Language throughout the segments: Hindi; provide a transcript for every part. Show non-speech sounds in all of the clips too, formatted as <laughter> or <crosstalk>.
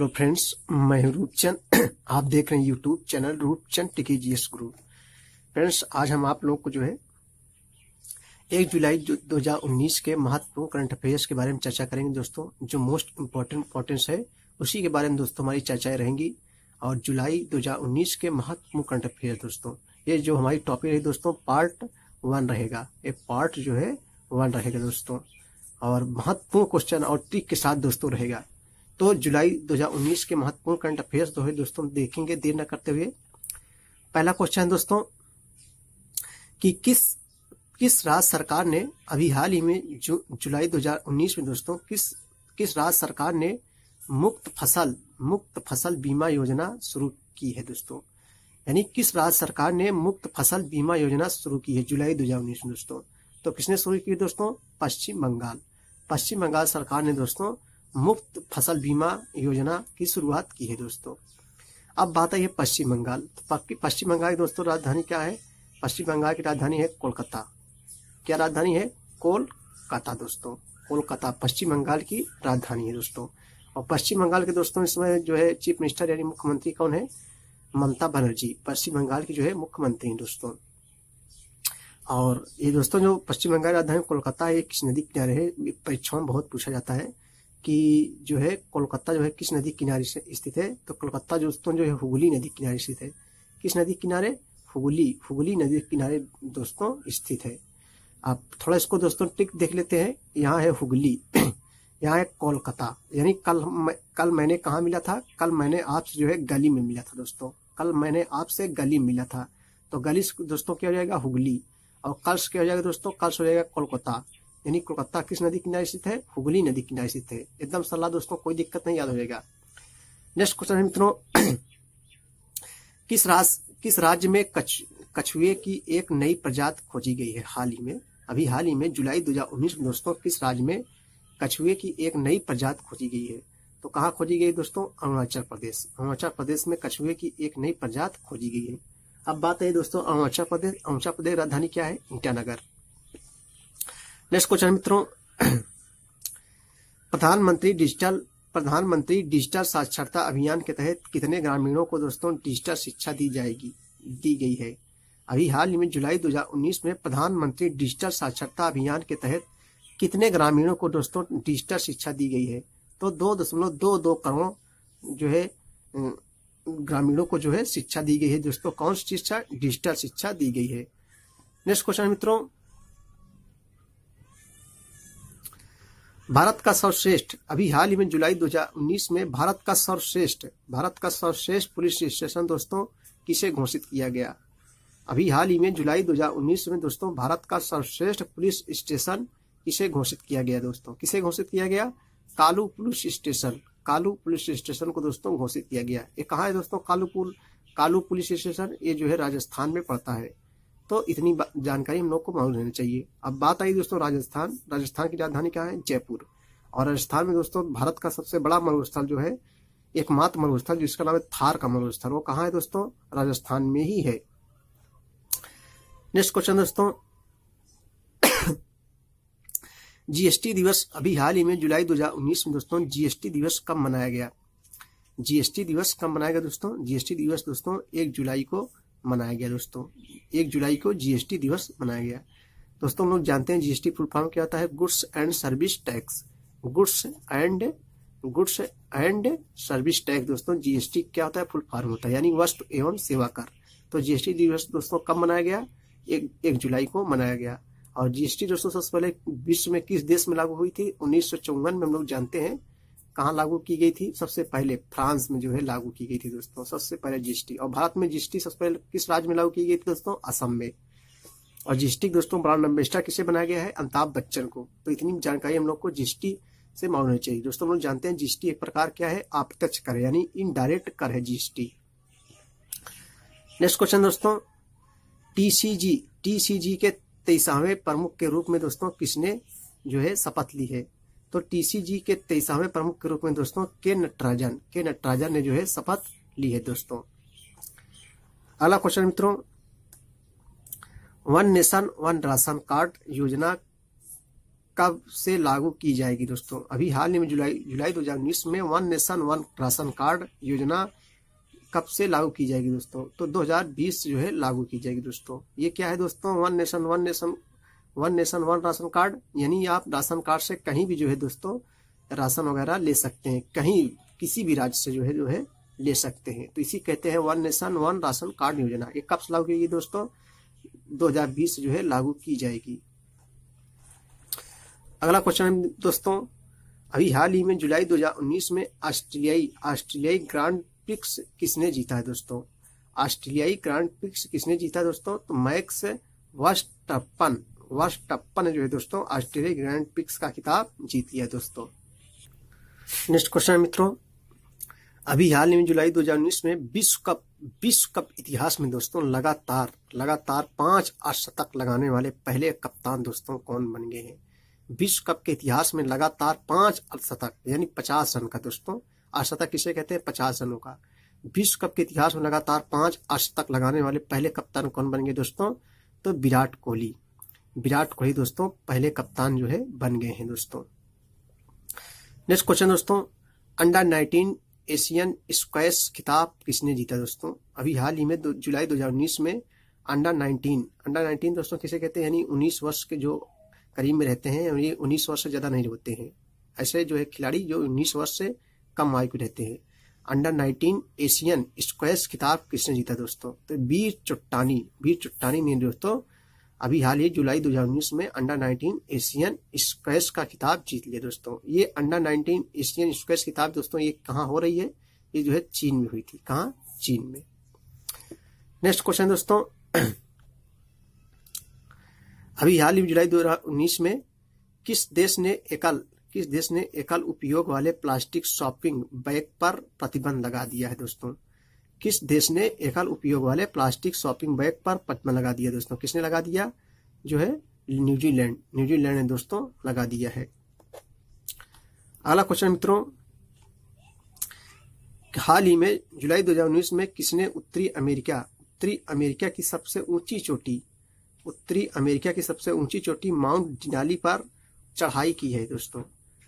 हेलो फ्रेंड्स मैं हूं रूपचंद <clears throat> आप देख रहे हैं YouTube channel Roopchand S group friends आज हम आप लोग को जो है एक जुलाई दो हजार उन्नीस के महत्वपूर्ण करंट अफेयर्स के बारे में चर्चा करेंगे दोस्तों जो मोस्ट इम्पोर्टेंट इम्पोर्टेंस है उसी के बारे में दोस्तों हमारी चर्चाएं रहेंगी और जुलाई दो हजार उन्नीस के महत्वपूर्ण करंट अफेयर दोस्तों ये जो हमारी टॉपिक रही दोस्तों पार्ट वन रहेगा ये पार्ट जो है वन रहेगा दोस्तों और महत्वपूर्ण क्वेश्चन और ट्रिक के साथ दोस्तों रहेगा तो जुलाई 2019 के महत्वपूर्ण करंट अफेयर्स जो है दोस्तों देखेंगे देर न करते हुए पहला क्वेश्चन है दोस्तों कि किस किस राज्य सरकार ने अभी हाल ही में जु, जुलाई 2019 में दोस्तों किस किस राज्य सरकार ने मुक्त फसल मुक्त फसल बीमा योजना शुरू की है दोस्तों यानी किस राज्य सरकार ने मुक्त फसल बीमा योजना शुरू की है जुलाई दो में दोस्तों तो किसने शुरू की दोस्तों पश्चिम बंगाल पश्चिम बंगाल सरकार ने दोस्तों मुफ्त फसल बीमा योजना की शुरुआत की है दोस्तों अब बात आई है पश्चिम बंगाल तो पश्चिम बंगाल की दोस्तों राजधानी क्या है पश्चिम बंगाल की राजधानी है कोलकाता क्या राजधानी है कोलकाता दोस्तों कोलकाता पश्चिम बंगाल की राजधानी है दोस्तों और पश्चिम बंगाल के दोस्तों इस समय जो है चीफ मिनिस्टर यानी मुख्यमंत्री कौन है ममता बनर्जी पश्चिम बंगाल की जो है मुख्यमंत्री दोस्तों और ये दोस्तों जो पश्चिम बंगाल राजधानी कोलकाता है किस नदी किनारे है परीक्षाओं में बहुत पूछा जाता है कि जो है कोलकाता जो है किस नदी किनारे से स्थित है तो कोलकाता जो दोस्तों जो है हुगली नदी किनारे स्थित है किस नदी किनारे हुगली हुगली नदी किनारे दोस्तों स्थित है आप थोड़ा इसको दोस्तों टिक देख लेते हैं यहाँ है हुगली <clears throat> यहाँ है कोलकाता यानी कल मैं, कल मैंने कहा मिला था कल मैंने आपसे जो है गली में मिला था दोस्तों कल मैंने आपसे गली में मिला था तो गली दोस्तों क्या हो जाएगा हुगली और कल क्या हो जाएगा दोस्तों कल हो जाएगा कोलकाता यानी कोलकाता किस नदी किनारे स्थित है हुगली नदी किनारे स्थित है एकदम सलाह दोस्तों कोई दिक्कत नहीं याद होगा नेक्स्ट क्वेश्चन है मित्रों <clears throat> किस राज किस राज्य में कछ कछुए की एक नई प्रजात खोजी गई है हाल ही में अभी हाल ही में जुलाई 2019 में दोस्तों किस राज्य में कछुए की एक नई प्रजात खोजी गई है तो कहाँ खोजी गई दोस्तों अरुणाचल प्रदेश अरुणाचल प्रदेश में कछुए की एक नई प्रजात खोजी गई है अब बात है दोस्तों अरुणाचल प्रदेश अरुणाचल प्रदेश राजधानी क्या है ईटानगर नेक्स्ट क्वेश्चन मित्रों <clears throat> प्रधानमंत्री डिजिटल प्रधानमंत्री डिजिटल साक्षरता अभियान के तहत कितने ग्रामीणों को दोस्तों डिजिटल शिक्षा दी जाएगी दी गई है अभी हाल ही में जुलाई 2019 में प्रधानमंत्री डिजिटल साक्षरता अभियान के तहत कितने ग्रामीणों को दोस्तों डिजिटल शिक्षा दी गई है तो दो दशमलव दो दो करोड़ जो है ग्रामीणों को जो है शिक्षा दी गई है दोस्तों कौन सी शिक्षा डिजिटल शिक्षा दी गई है नेक्स्ट क्वेश्चन मित्रों भारत का सर्वश्रेष्ठ अभी हाल ही में जुलाई 2019 में भारत का सर्वश्रेष्ठ भारत का सर्वश्रेष्ठ पुलिस स्टेशन दोस्तों किसे घोषित किया गया अभी हाल ही में जुलाई 2019 में दोस्तों भारत का सर्वश्रेष्ठ पुलिस स्टेशन किसे घोषित किया गया दोस्तों किसे घोषित किया गया Kalu police station Kalu police station को दोस्तों घोषित किया गया ये कहाँ है दोस्तों कालूपुर कालू पुलिस स्टेशन ये जो है राजस्थान में पड़ता है तो इतनी जानकारी हम लोग को मालूम रहनी चाहिए अब बात आई दोस्तों राजस्थान राजस्थान की राजधानी क्या है जयपुर और राजस्थान में दोस्तों भारत का सबसे बड़ा मरुस्थल जो है एकमात्र मरुस्थल जिसका नाम है थार का मरुस्थल वो कहाँ है दोस्तों राजस्थान में ही है नेक्स्ट क्वेश्चन दोस्तों जीएसटी <coughs> दिवस अभी हाल ही में जुलाई 2019 में दोस्तों जीएसटी दिवस कब मनाया गया जीएसटी दिवस कब मनाया गया दोस्तों जीएसटी दिवस दोस्तों एक जुलाई को मनाया गया दोस्तों एक जुलाई को जीएसटी दिवस मनाया गया दोस्तों हम लोग जानते हैं जीएसटी फुल फॉर्म क्या होता है goods and service tax goods and goods and service tax दोस्तों जीएसटी क्या होता है फुल फॉर्म होता है यानी वस्तु एवं सेवा कर तो जीएसटी दिवस दोस्तों कब मनाया गया एक एक जुलाई को मनाया गया और जीएसटी दोस्तों सबसे पहले विश्व में किस देश में लागू हुई थी उन्नीस में हम लोग जानते हैं कहाँ लागू की गई थी सबसे पहले फ्रांस में जो है लागू की गई थी दोस्तों सबसे पहले जीएसटी और भारत में जीएसटी सबसे पहले किस राज्य में लागू की गई थी दोस्तों असम में और जीएसटी दोस्तों ब्रांड एम्बेसडर किसे बनाया गया है अमिताभ बच्चन को तो इतनी जानकारी हम लोग को जीएसटी से मांगनी चाहिए दोस्तों हम लोग जानते हैं जीएसटी एक प्रकार क्या है अप्रत्यक्ष कर यानी इनडायरेक्ट कर है जीएसटी नेक्स्ट क्वेश्चन दोस्तों टीसीजी टीसीजी के तेईसवें प्रमुख के रूप में दोस्तों किसने जो है शपथ ली है तो टीसीजी के तेईसवें प्रमुख के रूप में दोस्तों के नटराजन के नटराजन ने जो है शपथ ली है दोस्तों अगला क्वेश्चन मित्रों one nation one ration card योजना कब से लागू की जाएगी दोस्तों अभी हाल ही में जुलाई जुलाई दो में one nation one ration card योजना कब से लागू की जाएगी दोस्तों तो 2020 जो है लागू की जाएगी दोस्तों ये क्या है दोस्तों one nation one nation one nation one ration card यानी आप राशन कार्ड से कहीं भी जो है दोस्तों राशन वगैरह ले सकते हैं कहीं किसी भी राज्य से जो है जो है ले सकते हैं तो इसी कहते हैं one nation one ration card योजना ये कब से लागू की दोस्तों 2020 जो है लागू की जाएगी अगला क्वेश्चन दोस्तों अभी हाल ही में जुलाई 2019 में ऑस्ट्रेलियाई ऑस्ट्रेलियाई ग्रांड पिक्स किसने जीता है दोस्तों ऑस्ट्रेलियाई ग्रांड पिक्स किसने जीता है दोस्तों तो मैक्स वस्टपन वर्ष टप्पा ने जो है दोस्तों ऑस्ट्रेलिया ग्रैंड पिक्स का खिताब जीती है दोस्तों नेक्स्ट क्वेश्चन है मित्रों अभी हाल ही में जुलाई 2019 में विश्व कप विश्व कप इतिहास में दोस्तों लगातार लगातार पांच अशतक लगाने वाले पहले कप्तान दोस्तों कौन बन गए हैं विश्व कप के इतिहास में लगातार पांच अशतक यानी पचास रन का दोस्तों अशतक किसे कहते हैं पचास रनों का विश्व कप के इतिहास में लगातार पांच अशतक लगाने वाले पहले कप्तान कौन बन गए दोस्तों तो विराट कोहली विराट कोहली दोस्तों पहले कप्तान जो है बन गए हैं दोस्तों नेक्स्ट क्वेश्चन दोस्तों अंडर नाइनटीन एशियन स्क्वैश खिताब किसने जीता दोस्तों अभी हाल ही में जुलाई 2019 में अंडर 19 अंडर 19 दोस्तों किसे कहते हैं यानी 19 वर्ष के जो करीब में रहते हैं ये 19 वर्ष से ज़्यादा नहीं होते हैं ऐसे जो है खिलाड़ी जो 19 वर्ष से कम आयु के रहते हैं अंडर 19 एशियन स्क्वैश खिताब किसने जीता दोस्तों तो वीर चुट्टानी वीर चुट्टानी ने दोस्तों अभी हाल ही जुलाई 2019 में अंडर 19 एशियन स्क्वेस का खिताब जीत लिया दोस्तों ये अंडर 19 एशियन स्क्वेस खिताब दोस्तों ये कहाँ हो रही है ये जो है चीन में हुई थी कहा चीन में नेक्स्ट क्वेश्चन दोस्तों अभी हाल ही जुलाई 2019 में किस देश ने एकल किस देश ने एकल उपयोग वाले प्लास्टिक शॉपिंग बैग पर प्रतिबंध लगा दिया है दोस्तों किस देश ने एकल उपयोग वाले प्लास्टिक शॉपिंग बैग पर पटमा लगा दिया दोस्तों किसने लगा दिया जो है न्यूजीलैंड न्यूजीलैंड ने दोस्तों लगा दिया है अगला क्वेश्चन मित्रों हाल ही में जुलाई 2019 में किसने उत्तरी अमेरिका उत्तरी अमेरिका की सबसे ऊंची चोटी उत्तरी अमेरिका की सबसे ऊंची चोटी माउंट डिनाली पर चढ़ाई की है दोस्तों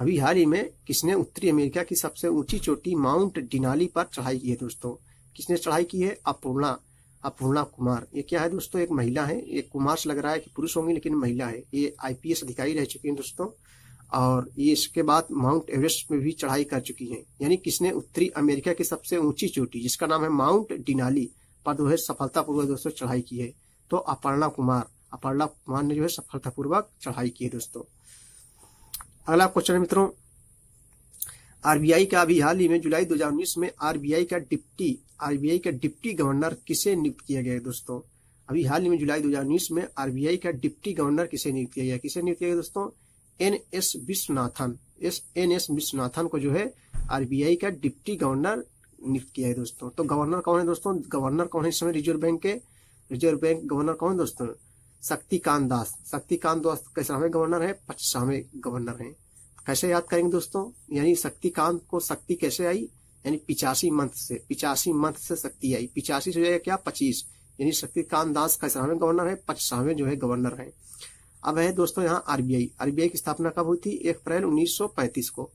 अभी हाल ही में किसने उत्तरी अमेरिका की सबसे ऊंची चोटी माउंट डिनाली पर चढ़ाई की है दोस्तों किसने चढ़ाई की है अपूर्णा अपूर्णा कुमार ये क्या है दोस्तों एक महिला है ये कुमार से लग रहा है कि पुरुष होंगी लेकिन महिला है ये आईपीएस अधिकारी रह चुकी हैं दोस्तों और ये इसके बाद माउंट एवरेस्ट में भी चढ़ाई कर चुकी हैं यानी किसने उत्तरी अमेरिका की सबसे ऊंची चोटी जिसका नाम है माउंट डिनाली पर जो है सफलतापूर्वक दोस्तों चढ़ाई की है तो अपर्णा कुमार अपर्णा कुमार ने जो है सफलतापूर्वक चढ़ाई की है दोस्तों अगला क्वेश्चन मित्रों आरबीआई का अभी हाल ही में जुलाई 2019 में आरबीआई का डिप्टी आरबीआई का डिप्टी गवर्नर किसे नियुक्त किया गया है दोस्तों अभी हाल ही में जुलाई 2019 में आरबीआई का डिप्टी गवर्नर किसे नियुक्त किया गया किसे नियुक्त किया गया दोस्तों N S Vishwanathan S N S Vishwanathan को जो है आरबीआई का डिप्टी गवर्नर नियुक्त किया है दोस्तों तो गवर्नर कौन है दोस्तों गवर्नर कौन है इस समय रिजर्व बैंक के रिजर्व बैंक गवर्नर कौन है दोस्तों शक्तिकांत दास शक्तिकांत दास कैसा हमें गवर्नर है पच्चीसवें गवर्नर है कैसे याद करेंगे दोस्तों यानी शक्तिकांत को शक्ति कैसे आई यानी पिचासी मंथ से पिचासी मंथ से शक्ति आई पिचासी से जाएगा क्या पच्चीस यानी शक्तिकांत दास सहावे गवर्नर है पचसावे जो है गवर्नर है अब है दोस्तों यहाँ आरबीआई आरबीआई की स्थापना कब हुई थी एक अप्रैल उन्नीस को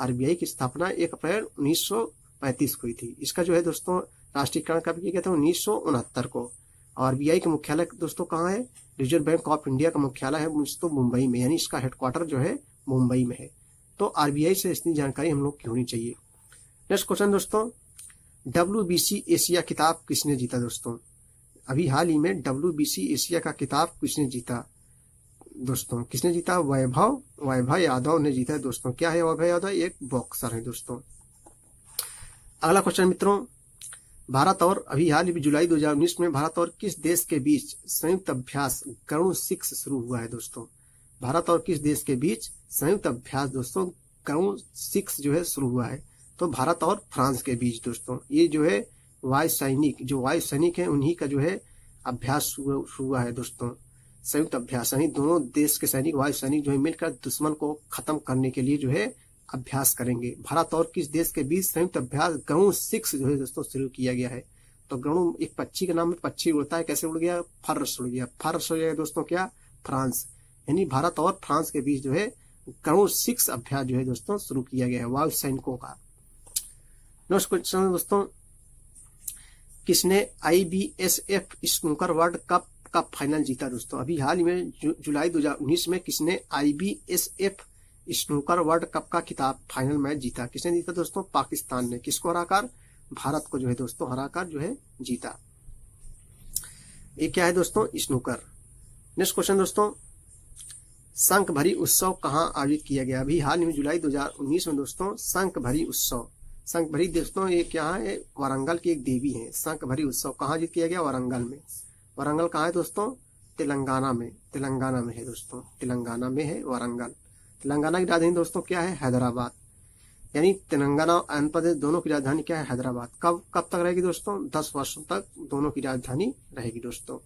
आरबीआई की स्थापना एक अप्रैल उन्नीस को हुई थी इसका जो है दोस्तों राष्ट्रीयकरण कब किया गया था उन्नीस को आरबीआई का मुख्यालय दोस्तों कहाँ है रिजर्व बैंक ऑफ इंडिया का मुख्यालय है दोस्तों मुंबई में यानी इसका हेडक्वार्टर जो है मुंबई में है तो आरबीआई से इतनी जानकारी हम लोग की होनी चाहिए नेक्स्ट क्वेश्चन दोस्तों डब्ल्यू एशिया किताब किसने जीता दोस्तों अभी हाल ही में डब्ल्यू एशिया का किताब किसने जीता दोस्तों किसने जीता वैभव वैभव यादव ने जीता दोस्तों क्या है वैभव यादव एक बॉक्सर है दोस्तों अगला क्वेश्चन मित्रों भारत और अभी हाल ही जुलाई 2019 में भारत और किस देश के बीच संयुक्त अभ्यास गरुण सिक्स शुरू हुआ है दोस्तों भारत और किस देश के बीच संयुक्त अभ्यास दोस्तों क्रम सिक्स जो है शुरू हुआ है तो भारत और फ्रांस के बीच दोस्तों ये जो है वायु सैनिक जो वायु सैनिक है उन्हीं का जो है अभ्यास हुआ है दोस्तों संयुक्त अभ्यास यानी दोनों देश के सैनिक वायु सैनिक जो है मिलकर दुश्मन को खत्म करने के लिए जो है अभ्यास करेंगे भारत और किस देश के बीच संयुक्त अभ्यास गणु सिक्स जो है दोस्तों शुरू किया गया है तो गणु एक पक्षी का नाम में पक्षी उड़ता है कैसे उड़ गया फर्श उड़ गया फर्श हो जाएगा दोस्तों क्या फ्रांस यानी भारत और फ्रांस के बीच जो है करोड़ सिक्स अभ्यास जो है दोस्तों शुरू किया गया है वाल सैनिकों का नेक्स्ट क्वेश्चन दोस्तों किसने आईबीएसएफ स्नूकर वर्ल्ड कप का फाइनल जीता दोस्तों अभी हाल ही में जु, जुलाई 2019 में किसने आईबीएसएफ स्नूकर वर्ल्ड कप का खिताब फाइनल मैच जीता किसने जीता दोस्तों पाकिस्तान ने किसको हराकर भारत को जो है दोस्तों हराकर जो है जीता ये क्या है दोस्तों स्नूकर नेक्स्ट क्वेश्चन दोस्तों शंख भरी उत्सव कहाँ आयोजित किया गया अभी हाल में जुलाई 2019 में दोस्तों शंख भरी उत्सव शंख भरी दोस्तों ये क्या है वारंगल की एक देवी है शंख भरी उत्सव कहाँ आयोजित किया गया वारंगल में वारंगल कहाँ है दोस्तों तेलंगाना में तेलंगाना में है दोस्तों तेलंगाना में है वारंगल तेलंगाना की राजधानी दोस्तों क्या है हैदराबाद यानी तेलंगाना और आंध्र प्रदेश दोनों की राजधानी क्या है हैदराबाद कब कब तक रहेगी दोस्तों दस वर्षों तक दोनों की राजधानी रहेगी दोस्तों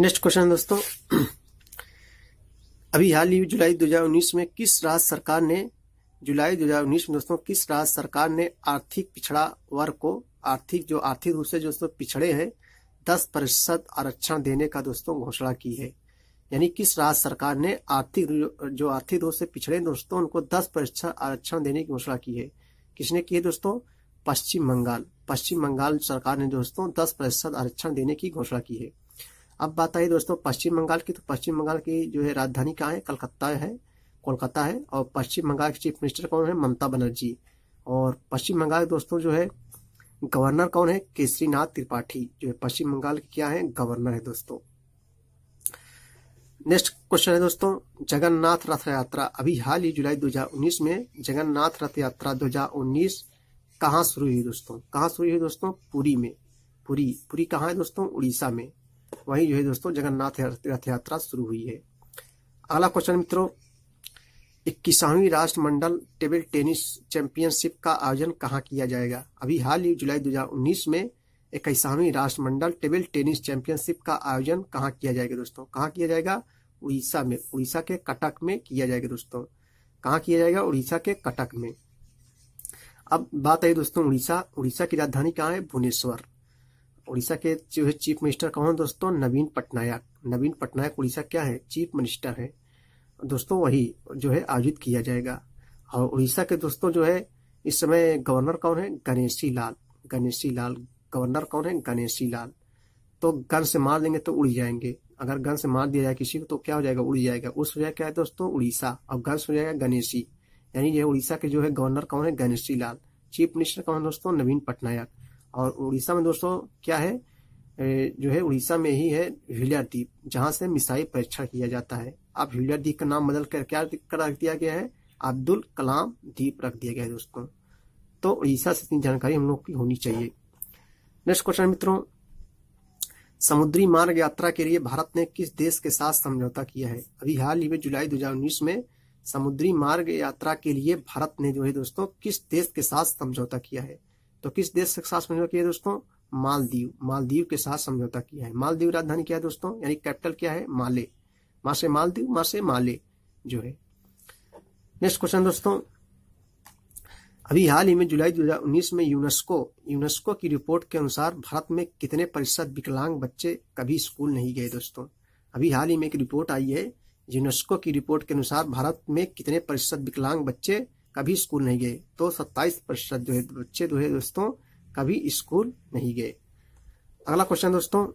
नेक्स्ट क्वेश्चन दोस्तों अभी हाल ही जुलाई 2019 में किस राज्य सरकार ने जुलाई 2019 में दोस्तों किस राज्य सरकार ने आर्थिक पिछड़ा वर्ग को आर्थिक जो आर्थिक रूप से दोस्तों पिछड़े है दस प्रतिशत आरक्षण देने का दोस्तों घोषणा की है यानी किस राज्य सरकार ने आर्थिक जो आर्थिक रूप से पिछड़े दोस्तों उनको दस प्रतिशत आरक्षण देने की घोषणा की है किसने की है दोस्तों पश्चिम बंगाल पश्चिम बंगाल सरकार ने दोस्तों दस प्रतिशत आरक्षण देने की घोषणा की है अब बात आई दोस्तों पश्चिम बंगाल की तो पश्चिम बंगाल की जो है राजधानी कहाँ है कलकत्ता है कोलकाता है और पश्चिम बंगाल के चीफ मिनिस्टर कौन है ममता बनर्जी और पश्चिम बंगाल दोस्तों जो है गवर्नर कौन है केसरीनाथ त्रिपाठी जो है पश्चिम बंगाल के क्या है गवर्नर है दोस्तों नेक्स्ट क्वेश्चन है दोस्तों जगन्नाथ रथ यात्रा अभी हाल ही जुलाई 2019 में जगन्नाथ रथ यात्रा 2019 कहाँ शुरू हुई दोस्तों कहाँ शुरू हुई दोस्तों पुरी में पुरी पुरी कहाँ है दोस्तों उड़ीसा में वही जो है दोस्तों जगन्नाथ रथ यात्रा शुरू हुई है अगला क्वेश्चन मित्रों इक्कीसवीं राष्ट्रमंडल टेबल टेनिस चैंपियनशिप का आयोजन कहाँ किया जाएगा अभी हाल ही जुलाई 2019 में इक्कीसवीं राष्ट्रमंडल टेबल टेनिस चैंपियनशिप का आयोजन कहाँ किया जाएगा दोस्तों कहाँ किया जाएगा उड़ीसा में उड़ीसा के कटक में किया जाएगा दोस्तों कहाँ किया जाएगा उड़ीसा के कटक में अब बात आई दोस्तों उड़ीसा उड़ीसा की राजधानी कहाँ है भुवनेश्वर उड़ीसा के जो है चीफ मिनिस्टर कौन है दोस्तों नवीन पटनायक नवीन पटनायक उड़ीसा क्या है चीफ मिनिस्टर है दोस्तों वही जो है आयोजित किया जाएगा और उड़ीसा के दोस्तों जो है इस समय गवर्नर कौन है गणेशी लाल गणेशी लाल गवर्नर कौन है गणेशी लाल तो गन से मार देंगे तो उड़ जाएंगे अगर गन से मार दिया जाए किसी को तो क्या हो जाएगा उड़ जाएगा उस वजह क्या है दोस्तों उड़ीसा और गन हो जाएगा गणेशी यानी ये उड़ीसा के जो है गवर्नर कौन है गणेशी लाल चीफ मिनिस्टर कौन है दोस्तों नवीन पटनायक और उड़ीसा में दोस्तों क्या है जो है उड़ीसा में ही है द्वीप जहां से मिसाइल परीक्षण किया जाता है अब द्वीप का नाम बदल कर क्या कर रख दिया गया है अब्दुल कलाम द्वीप रख दिया गया है दोस्तों तो उड़ीसा से इतनी जानकारी हम लोग की होनी चाहिए नेक्स्ट क्वेश्चन मित्रों समुद्री मार्ग यात्रा के लिए भारत ने किस देश के साथ समझौता किया है अभी हाल ही में जुलाई दो में समुद्री मार्ग यात्रा के लिए भारत ने जो है दोस्तों किस देश के साथ समझौता किया है तो किस देश के साथ समझौता किया दोस्तों मालदीव मालदीव के साथ समझौता किया है मालदीव राजधानी क्या है दोस्तों यानी कैपिटल क्या है माले मा से मालदीव मा से माले जो है नेक्स्ट क्वेश्चन दोस्तों अभी हाल ही में जुलाई 2019 में यूनेस्को यूनेस्को की रिपोर्ट के अनुसार भारत में कितने प्रतिशत विकलांग बच्चे कभी स्कूल नहीं गए दोस्तों अभी हाल ही में एक रिपोर्ट आई है यूनेस्को की रिपोर्ट के अनुसार भारत में कितने प्रतिशत विकलांग बच्चे कभी स्कूल नहीं गए तो सत्ताईस प्रतिशत जो है बच्चे जो है दोस्तों कभी स्कूल नहीं गए अगला क्वेश्चन दोस्तों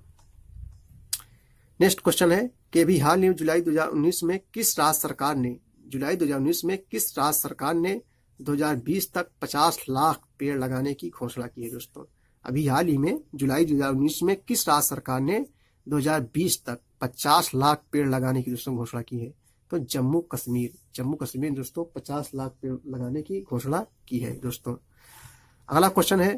नेक्स्ट क्वेश्चन है कि अभी हाल ही जुलाई 2019 में किस राज्य सरकार ने जुलाई 2019 में किस राज्य सरकार ने 2020 तक 50 लाख पेड़ लगाने की घोषणा की है दोस्तों अभी हाल ही में जुलाई 2019 में किस राज्य सरकार ने 2020 तक 50 लाख पेड़ लगाने की दोस्तों घोषणा की है तो जम्मू कश्मीर जम्मू कश्मीर ने दोस्तों पचास लाख पेड़ लगाने की घोषणा की है दोस्तों अगला क्वेश्चन है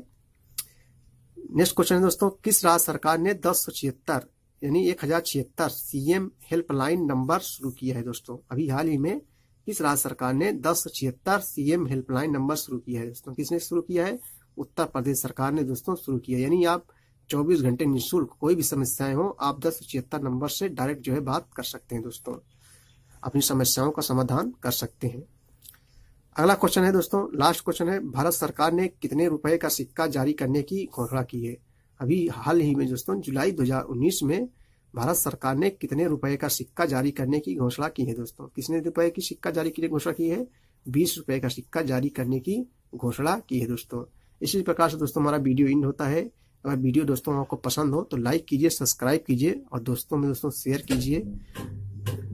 नेक्स्ट क्वेश्चन है दोस्तों किस राज्य सरकार ने दस सौ छिहत्तर यानी एक हजार छिहत्तर सीएम हेल्पलाइन नंबर शुरू किया है दोस्तों अभी हाल ही में किस राज्य सरकार ने दस सौ छिहत्तर सीएम हेल्पलाइन नंबर शुरू किया है दोस्तों किसने शुरू किया है उत्तर प्रदेश सरकार ने दोस्तों शुरू किया यानी आप 24 घंटे निःशुल्क कोई भी समस्याएं हो आप दस छिहत्तर नंबर से डायरेक्ट जो है बात कर सकते हैं दोस्तों अपनी समस्याओं का समाधान कर सकते हैं अगला क्वेश्चन है दोस्तों लास्ट क्वेश्चन है भारत सरकार ने कितने रुपए का सिक्का जारी करने की घोषणा की है अभी हाल ही में दोस्तों जुलाई 2019 में भारत सरकार ने कितने रुपए का सिक्का जारी करने की घोषणा की है दोस्तों किसने रुपए की सिक्का जारी करने की घोषणा की है बीस रुपए का सिक्का जारी करने की घोषणा की है दोस्तों इसी प्रकार से दोस्तों हमारा वीडियो इन होता है अगर वीडियो दोस्तों आपको पसंद हो तो लाइक कीजिए सब्सक्राइब कीजिए और दोस्तों में दोस्तों शेयर कीजिए